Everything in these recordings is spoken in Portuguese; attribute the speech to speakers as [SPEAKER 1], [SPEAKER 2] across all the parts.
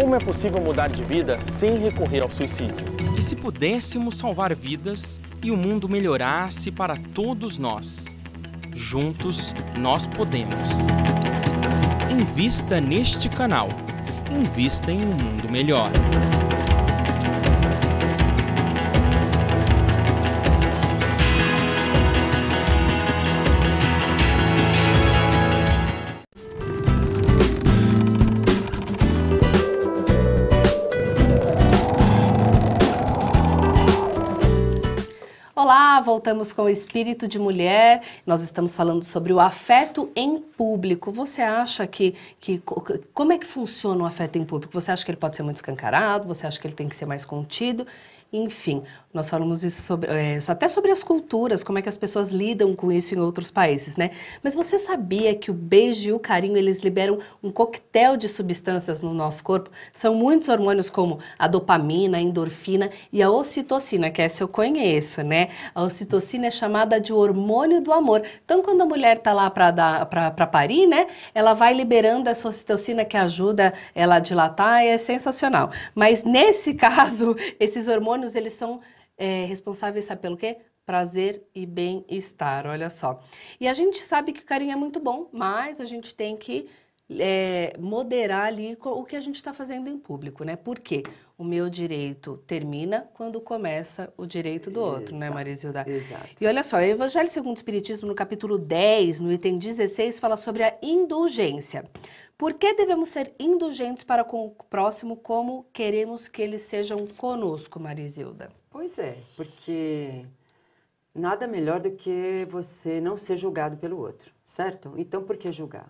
[SPEAKER 1] Como é possível mudar de vida sem recorrer ao suicídio? E se pudéssemos salvar vidas e o mundo melhorasse para todos nós? Juntos nós podemos. Invista neste canal. Invista em um mundo melhor.
[SPEAKER 2] voltamos com o Espírito de Mulher. Nós estamos falando sobre o afeto em público. Você acha que, que. Como é que funciona o afeto em público? Você acha que ele pode ser muito escancarado? Você acha que ele tem que ser mais contido? Enfim, nós falamos isso sobre, é, até sobre as culturas, como é que as pessoas lidam com isso em outros países, né? Mas você sabia que o beijo e o carinho, eles liberam um coquetel de substâncias no nosso corpo? São muitos hormônios como a dopamina, a endorfina e a ocitocina, que essa eu conheço, né? A ocitocina é chamada de hormônio do amor. Então, quando a mulher tá lá para parir, né? Ela vai liberando essa ocitocina que ajuda ela a dilatar, é sensacional. Mas nesse caso, esses hormônios, eles são é, responsáveis, sabe pelo quê? prazer e bem-estar, olha só. E a gente sabe que carinho é muito bom, mas a gente tem que é, moderar ali o que a gente está fazendo em público, né? Porque o meu direito termina quando começa o direito do outro, exato, né, Marisilda? Exato. E olha só, o Evangelho segundo o Espiritismo, no capítulo 10, no item 16, fala sobre a indulgência. Por que devemos ser indulgentes para com o próximo como queremos que eles
[SPEAKER 1] sejam conosco, Marisilda? Pois é, porque nada melhor do que você não ser julgado pelo outro, certo? Então por que julgar?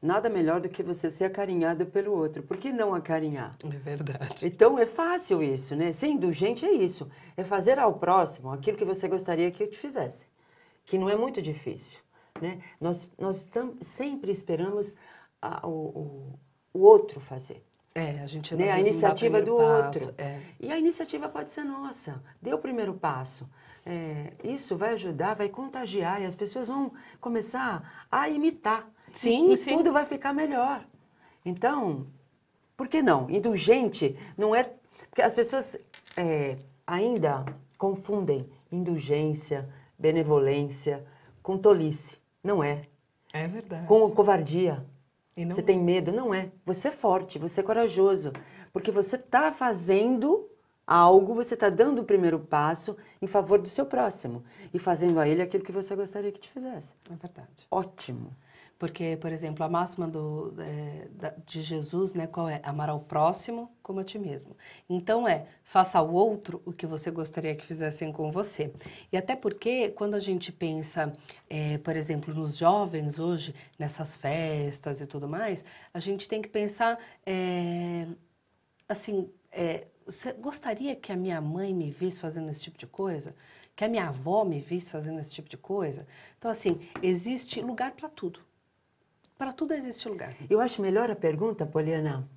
[SPEAKER 1] Nada melhor do que você ser acarinhado pelo outro. Por que não acarinhar?
[SPEAKER 2] É verdade.
[SPEAKER 1] Então é fácil isso, né? Ser indulgente é isso. É fazer ao próximo aquilo que você gostaria que eu te fizesse. Que não é muito difícil. Né? Nós, nós sempre esperamos a, o, o, o outro fazer. É, a gente né? A iniciativa do passo, outro. É. E a iniciativa pode ser nossa. Dê o primeiro passo. É, isso vai ajudar, vai contagiar e as pessoas vão começar a imitar. Sim, e, e tudo vai ficar melhor. Então, por que não? Indulgente não é. Porque as pessoas é, ainda confundem indulgência, benevolência com tolice. Não é. É verdade. Com covardia. Não... Você tem medo? Não é. Você é forte, você é corajoso, porque você está fazendo algo, você está dando o primeiro passo em favor do seu próximo e fazendo a ele aquilo que você gostaria que te fizesse. É verdade. Ótimo. Porque, por exemplo, a máxima
[SPEAKER 2] do, é, de Jesus, né, qual é? Amar ao próximo como a ti mesmo. Então é, faça ao outro o que você gostaria que fizessem com você. E até porque, quando a gente pensa, é, por exemplo, nos jovens hoje, nessas festas e tudo mais, a gente tem que pensar, é, assim, é, você gostaria que a minha mãe me visse fazendo esse tipo de coisa? Que a minha avó me visse fazendo esse
[SPEAKER 1] tipo de coisa? Então, assim, existe lugar para tudo. Para tudo existe lugar. Eu acho melhor a pergunta, Poliana.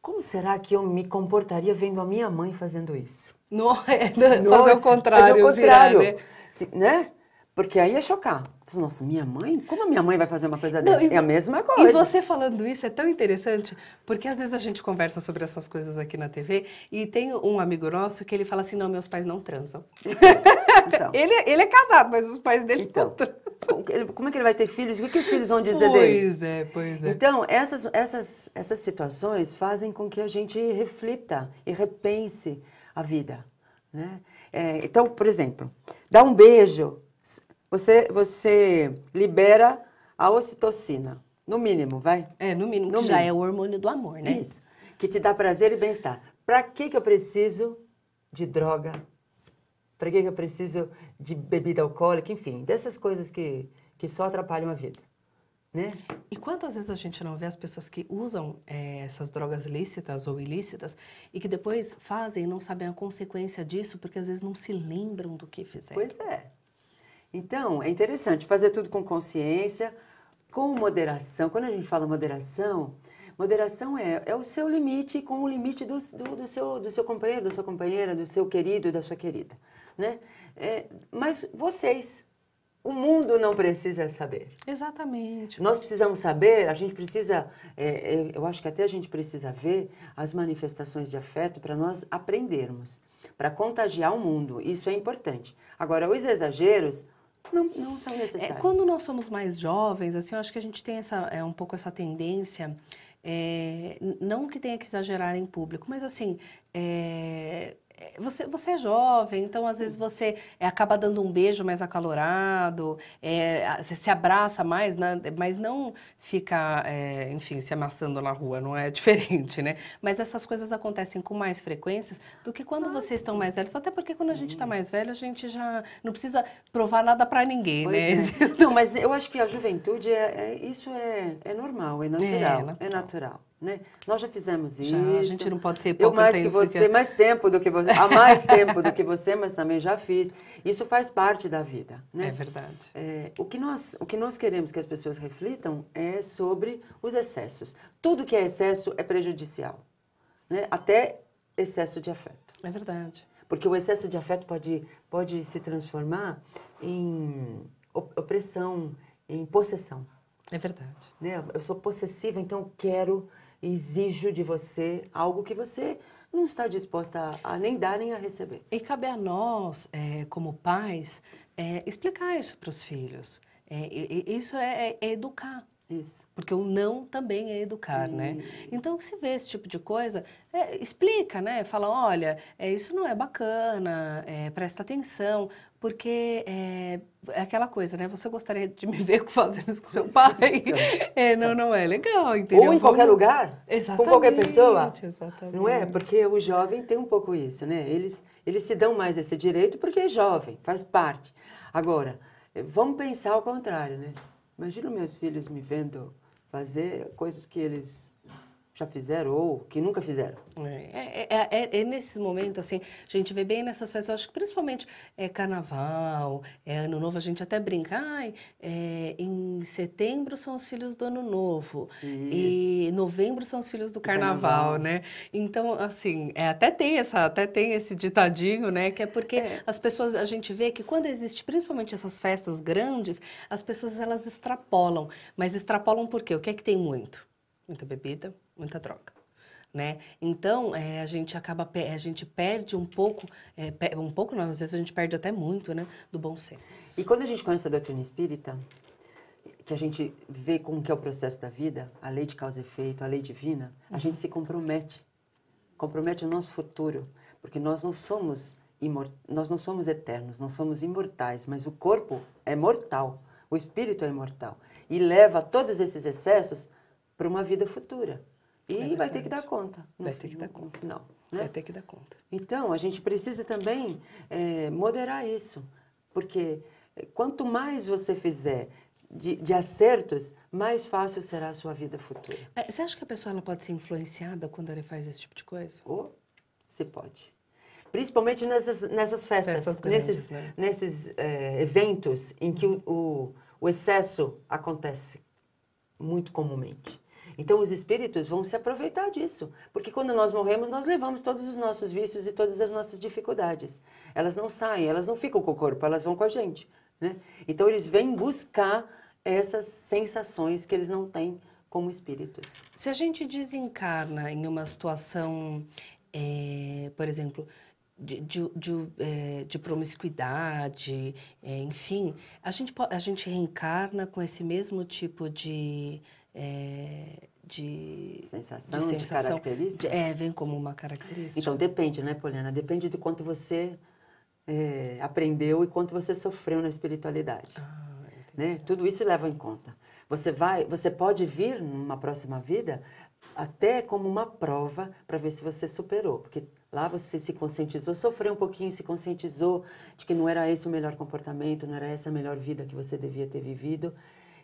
[SPEAKER 1] Como será que eu me comportaria vendo a minha mãe fazendo isso? Não, é, Nossa, fazer o contrário. Fazer o contrário. Virar, né? Se, né? Porque aí é chocar. Nossa, minha mãe? Como a minha mãe vai fazer uma coisa dessa? é a mesma coisa. E você
[SPEAKER 2] falando isso é tão interessante, porque às vezes a gente conversa sobre essas coisas aqui na TV e tem um amigo nosso que ele fala assim: não, meus pais não transam. Então, então. ele, é, ele é
[SPEAKER 1] casado, mas os pais dele então. não transam como é que ele vai ter filhos? O que, que os filhos vão dizer pois dele? Pois é, pois é. Então, essas, essas, essas situações fazem com que a gente reflita e repense a vida. Né? É, então, por exemplo, dá um beijo, você, você libera a ocitocina, no mínimo, vai? É, no mínimo, no que mínimo. já é o hormônio do amor, né? Isso, que te dá prazer e bem-estar. Para que, que eu preciso de droga para que eu preciso de bebida alcoólica, enfim, dessas coisas que, que só atrapalham a vida. Né? E quantas
[SPEAKER 2] vezes a gente não vê as pessoas que usam é, essas drogas lícitas ou ilícitas e que depois fazem e não sabem a consequência disso porque às vezes não se lembram do que fizeram? Pois é.
[SPEAKER 1] Então, é interessante fazer tudo com consciência, com moderação. Quando a gente fala moderação, Moderação é, é o seu limite com o limite do, do, do, seu, do seu companheiro, da sua companheira, do seu querido, da sua querida. Né? É, mas vocês, o mundo não precisa saber.
[SPEAKER 2] Exatamente. Nós precisamos
[SPEAKER 1] saber, a gente precisa, é, é eu acho que até a gente precisa ver as manifestações de afeto para nós aprendermos, para contagiar o mundo. Isso é importante. Agora, os exageros,
[SPEAKER 2] não, não, são é, necessários. É, quando nós somos mais jovens, assim, eu acho que a gente tem essa, é, um pouco essa tendência é, não que tenha que exagerar em público, mas assim, é, você, você é jovem, então às vezes você é, acaba dando um beijo mais acalorado, é, você se abraça mais, né? mas não fica, é, enfim, se amassando na rua, não é diferente, né? Mas essas coisas acontecem com mais frequências do que quando ah, vocês estão mais velhos, até porque quando Sim. a gente está mais velho, a gente já não precisa provar nada para ninguém, pois né?
[SPEAKER 1] É. Não, mas eu acho que a juventude, é, é isso é, é, normal, é natural, natural. É natural. Né? Nós já fizemos já, isso. A gente não pode ser Eu mais que você, mais tempo do que você, há mais tempo do que você, mas também já fiz. Isso faz parte da vida, né? É verdade. É, o que nós, o que nós queremos que as pessoas reflitam é sobre os excessos. Tudo que é excesso é prejudicial, né? Até excesso de afeto. É verdade. Porque o excesso de afeto pode pode se transformar em opressão, em possessão. É verdade. Né? Eu sou possessiva, então eu quero exijo de você algo que você não está disposta a, nem dar nem a receber.
[SPEAKER 2] E cabe a nós, é, como pais, é, explicar isso para os filhos. É, isso é, é educar. Isso. Porque o não também é educar, né? hum. né? Então, se vê esse tipo de coisa, é, explica, né? Fala, olha, é, isso não é bacana, é, presta atenção, porque é, é aquela coisa, né? Você gostaria de me ver fazendo isso com seu é. pai? é, não, não é legal, entendeu? Ou em qualquer lugar, exatamente, com qualquer pessoa, exatamente. não é?
[SPEAKER 1] Porque o jovem tem um pouco isso, né? Eles, eles se dão mais esse direito porque é jovem, faz parte. Agora, vamos pensar ao contrário, né? Imagino meus filhos me vendo fazer coisas que eles já fizeram ou que nunca fizeram.
[SPEAKER 2] É, é, é, é nesse momento, assim, a gente vê bem nessas festas, acho que principalmente é carnaval, é ano novo, a gente até brinca, ai, é, em setembro são os filhos do ano novo, Isso. e novembro são os filhos do carnaval, carnaval, né? Então, assim, é, até tem essa, até tem esse ditadinho, né? Que é porque é. as pessoas, a gente vê que quando existe, principalmente essas festas grandes, as pessoas elas extrapolam, mas extrapolam por quê? O que é que tem muito? Muita bebida, muita droga. Né? Então é, a gente acaba a gente perde um pouco é, um pouco não, às vezes a gente perde até muito, né, do bom senso.
[SPEAKER 1] E quando a gente conhece a doutrina espírita, que a gente vê como que é o processo da vida, a lei de causa e efeito, a lei divina, uhum. a gente se compromete, compromete o nosso futuro, porque nós não somos nós não somos eternos, nós somos imortais, mas o corpo é mortal, o espírito é imortal e leva todos esses excessos para uma vida futura. E é vai ter que dar conta. vai ter que dar conta. No final, né? Vai ter que dar conta. Então, a gente precisa também é, moderar isso, porque é, quanto mais você fizer de, de, acertos, mais fácil será a sua vida futura.
[SPEAKER 2] É, você acha que a pessoa ela pode ser influenciada quando ela faz esse tipo de coisa? Ou
[SPEAKER 1] se pode. Principalmente nessas, nessas festas, festas grandes, nesses, né? nesses é, eventos em que o, o, o excesso acontece muito comumente. Então, os espíritos vão se aproveitar disso, porque quando nós morremos, nós levamos todos os nossos vícios e todas as nossas dificuldades. Elas não saem, elas não ficam com o corpo, elas vão com a gente. Né? Então, eles vêm buscar essas sensações que eles não têm como espíritos.
[SPEAKER 2] Se a gente desencarna em uma situação, é, por exemplo, de, de, de, eh, de promiscuidade, eh, enfim, a gente, a gente reencarna com esse mesmo tipo de.
[SPEAKER 1] É, de sensação, de, sensação, de característica? De, é, vem como uma característica. Então depende, né, Poliana? Depende de quanto você é, aprendeu e quanto você sofreu na espiritualidade. Ah, né? Tudo isso leva em conta. Você vai, você pode vir numa próxima vida até como uma prova para ver se você superou, porque Lá você se conscientizou, sofreu um pouquinho, se conscientizou de que não era esse o melhor comportamento, não era essa a melhor vida que você devia ter vivido.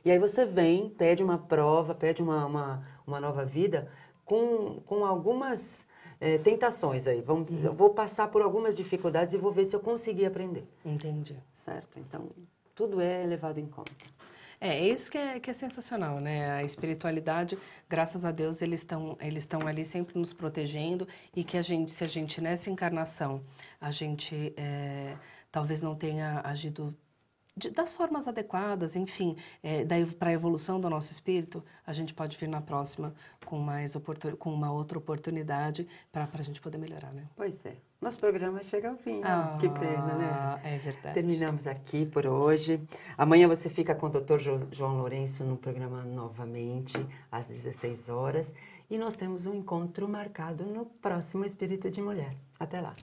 [SPEAKER 1] E aí você vem, pede uma prova, pede uma, uma, uma nova vida com, com algumas é, tentações aí. Vamos, uhum. vou passar por algumas dificuldades e vou ver se eu consegui aprender. Entendi. Certo? Então, tudo é levado em conta.
[SPEAKER 2] É, isso que é, que é sensacional, né? A espiritualidade, graças a Deus, eles estão eles estão ali sempre nos protegendo e que a gente, se a gente nessa encarnação, a gente é, talvez não tenha agido de, das formas adequadas, enfim, é, para a evolução do nosso espírito, a gente pode vir na próxima com mais com uma outra oportunidade para a gente poder melhorar, né?
[SPEAKER 1] Pois é. Nosso programa chega ao fim, ah, que pena, né? É verdade. Terminamos aqui por hoje. Amanhã você fica com o Dr. João Lourenço no programa novamente, às 16 horas. E nós temos um encontro marcado no próximo Espírito de Mulher. Até lá!